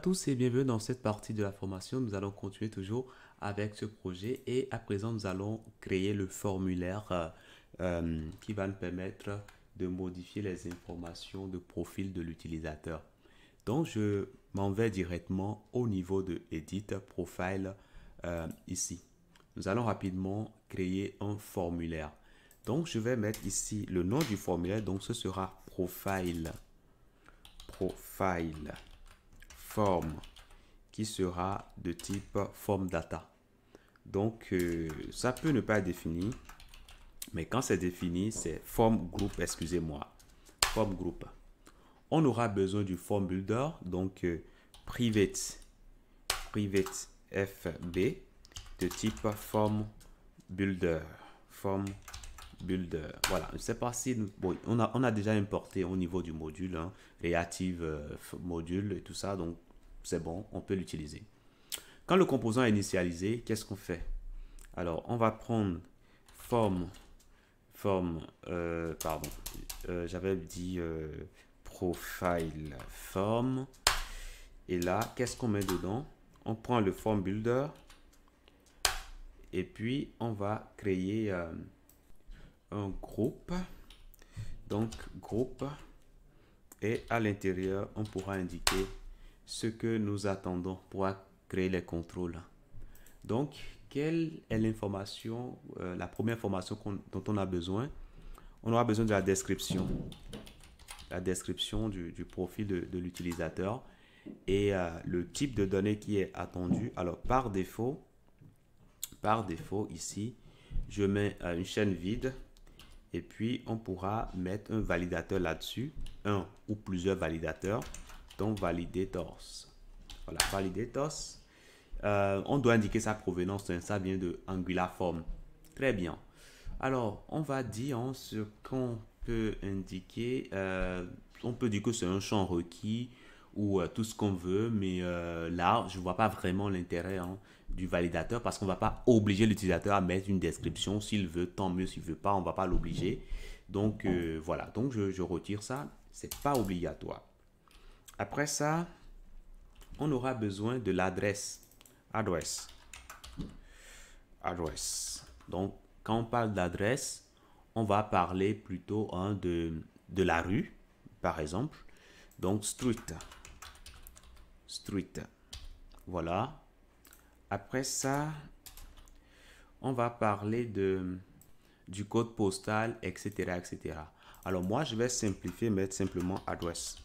tous et bienvenue dans cette partie de la formation. Nous allons continuer toujours avec ce projet et à présent nous allons créer le formulaire euh, euh, qui va nous permettre de modifier les informations de profil de l'utilisateur. Donc je m'en vais directement au niveau de Edit Profile euh, ici. Nous allons rapidement créer un formulaire. Donc je vais mettre ici le nom du formulaire, donc ce sera Profile. Profile qui sera de type form data. Donc, euh, ça peut ne pas être défini, mais quand c'est défini, c'est form group, excusez-moi, form group. On aura besoin du form builder, donc euh, private, private fb de type form builder, form builder. Voilà, c'est pas si on, a, on a déjà importé au niveau du module, et hein, active euh, module et tout ça, donc c'est bon, on peut l'utiliser. Quand le composant est initialisé, qu'est-ce qu'on fait Alors, on va prendre Form. Form, euh, pardon, euh, j'avais dit euh, profile form. Et là, qu'est-ce qu'on met dedans On prend le form builder et puis on va créer un groupe. Donc, groupe. Et à l'intérieur, on pourra indiquer ce que nous attendons pour créer les contrôles. Donc, quelle est l'information, euh, la première information dont on a besoin On aura besoin de la description, la description du, profil de, l'utilisateur et euh, le type de données qui est attendu. Alors, par défaut, par défaut ici, je mets euh, une chaîne vide et puis on pourra mettre un validateur là-dessus, un ou plusieurs validateurs. Donc, validators. Voilà, validators. Euh, on doit indiquer sa provenance. Hein. Ça vient de Angular Form. Très bien. Alors, on va dire hein, ce qu'on peut indiquer. Euh, on peut dire que c'est un champ requis ou euh, tout ce qu'on veut, mais euh, là, je vois pas vraiment l'intérêt hein, du validateur parce qu'on va pas obliger l'utilisateur à mettre une description. S'il veut, tant mieux. S'il veut pas, on va pas l'obliger. Donc, voilà. Donc, je, retire ça. c'est pas obligatoire. Après ça, on aura besoin de l'adresse. Adresse. Adresse. Donc, quand on parle d'adresse, on va parler plutôt hein, de, de la rue, par exemple. Donc, street. Street. Voilà. Après ça, on va parler de, du code postal, etc., etc. Alors, moi, je vais simplifier, mettre simplement adresse.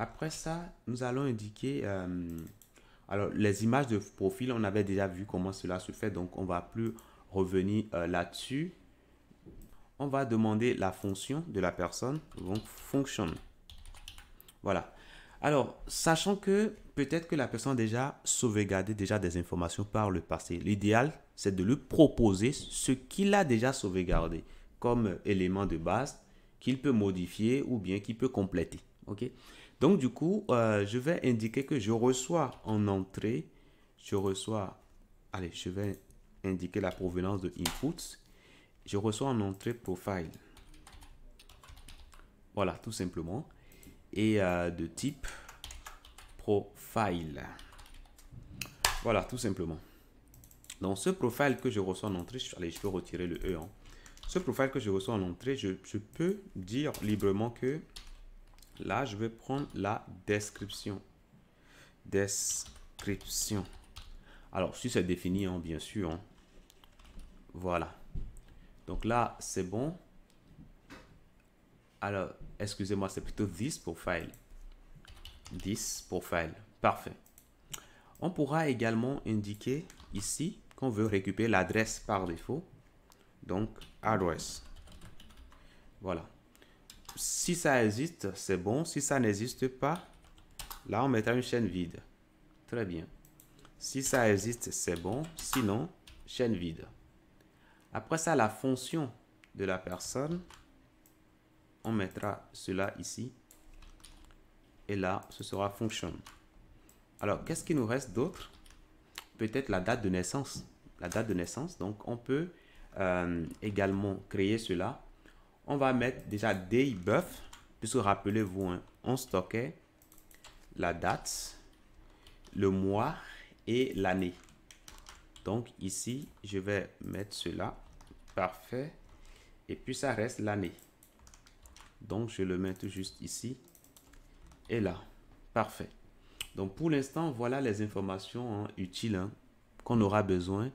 Après ça, nous allons indiquer euh, alors les images de profil. On avait déjà vu comment cela se fait, donc on ne va plus revenir euh, là-dessus. On va demander la fonction de la personne, donc fonctionne. Voilà. Alors, sachant que peut-être que la personne a déjà sauvegardé déjà des informations par le passé, l'idéal, c'est de lui proposer ce qu'il a déjà sauvegardé comme euh, élément de base qu'il peut modifier ou bien qu'il peut compléter. OK donc du coup, euh, je vais indiquer que je reçois en entrée, je reçois, allez, je vais indiquer la provenance de inputs. Je reçois en entrée profile. Voilà, tout simplement. Et euh, de type profile. Voilà, tout simplement. Dans ce profile que je reçois en entrée, allez, je peux retirer le E. Hein. Ce profile que je reçois en entrée, je peux dire librement que Là, je vais prendre la description. Description. Alors, si c'est défini, hein, bien sûr. Hein. Voilà. Donc là, c'est bon. Alors, excusez-moi, c'est plutôt 10 pour file. 10 pour Parfait. On pourra également indiquer ici qu'on veut récupérer l'adresse par défaut. Donc, adresse. Voilà si ça existe, c'est bon. Si ça n'existe pas, là, on mettra une chaîne vide. Très bien. Si ça existe, c'est bon. Sinon, chaîne vide. Après ça, la fonction de la personne, on mettra cela ici. Et là, ce sera fonction. Alors, qu'est-ce qui nous reste d'autre Peut-être la date de naissance. La date de naissance. Donc, on peut euh, également créer cela on va mettre déjà dayBuff, puisque rappelez-vous, hein, on stockait la date, le mois et l'année. Donc ici, je vais mettre cela. Parfait. Et puis ça reste l'année. Donc je le mets tout juste ici et là. Parfait. Donc pour l'instant, voilà les informations hein, utiles hein, qu'on aura besoin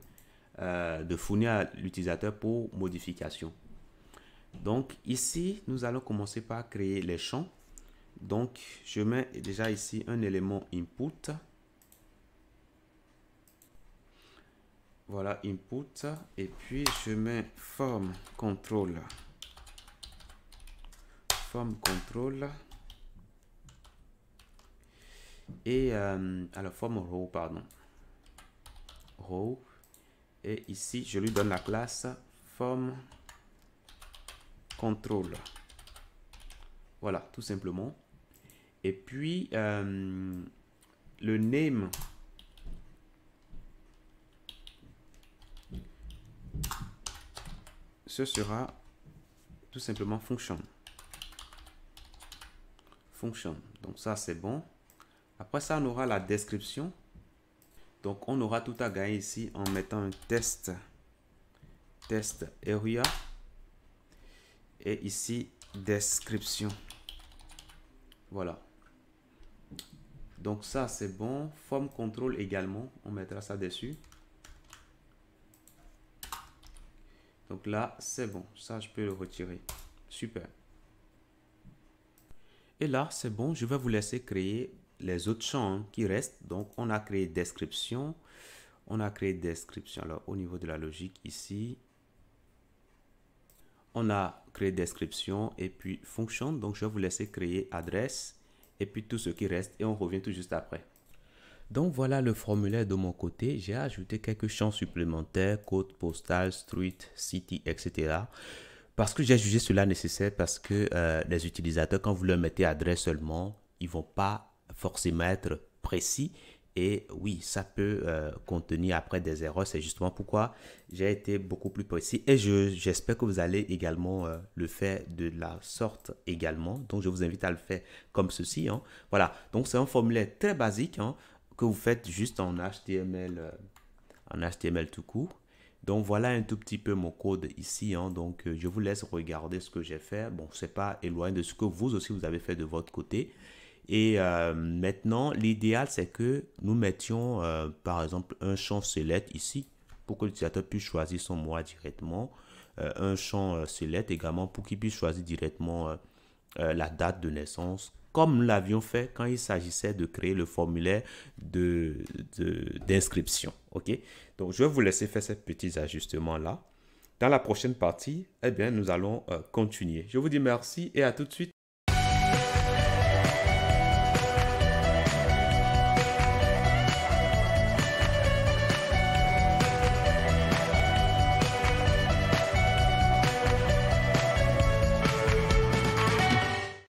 euh, de fournir à l'utilisateur pour modification. Donc ici, nous allons commencer par créer les champs. Donc je mets déjà ici un élément input. Voilà input et puis je mets form control. Form control. Et euh, alors, form row, pardon. Row. Et ici, je lui donne la classe form contrôle. Voilà, tout simplement. Et puis, euh, le name. Ce sera tout simplement fonction Function. Donc ça, c'est bon. Après ça, on aura la description. Donc on aura tout à gagner ici en mettant un test. Test area ici description. Voilà. Donc ça, c'est bon. Forme contrôle également. On mettra ça dessus. Donc là, c'est bon. Ça, je peux le retirer. Super. Et là, c'est bon. Je vais vous laisser créer les autres champs qui restent. Donc, on a créé description. On a créé description. Alors, au niveau de la logique ici, on a créé description et puis fonction. Donc, je vais vous laisser créer adresse et puis tout ce qui reste et on revient tout juste après. Donc voilà le formulaire de mon côté. J'ai ajouté quelques champs supplémentaires, code postal, street, city, etc. Parce que j'ai jugé cela nécessaire parce que euh, les utilisateurs, quand vous leur mettez adresse seulement, ils vont pas forcément être précis et oui, ça peut euh, contenir après des erreurs. C'est justement pourquoi j'ai été beaucoup plus précis. Et j'espère que vous allez également euh, le faire de la sorte également. Donc, je vous invite à le faire comme ceci. Hein. Voilà. Donc, c'est un formulaire très basique hein, que vous faites juste en HTML, euh, en HTML tout court. Donc voilà un tout petit peu mon code ici. Hein. Donc je vous laisse regarder ce que j'ai fait. Bon, c'est pas éloigné de ce que vous aussi vous avez fait de votre côté. Et euh, maintenant, l'idéal, c'est que nous mettions, euh, par exemple, un champ select ici pour que l'utilisateur puisse choisir son mois directement. Euh, un champ select également pour qu'il puisse choisir directement la date de naissance, comme nous l'avions fait quand il s'agissait de créer le formulaire d'inscription. De, OK? Donc, je vais vous laisser faire ces petits ajustements-là. Dans la prochaine partie, eh bien, nous allons continuer. Je vous dis merci et à tout de suite.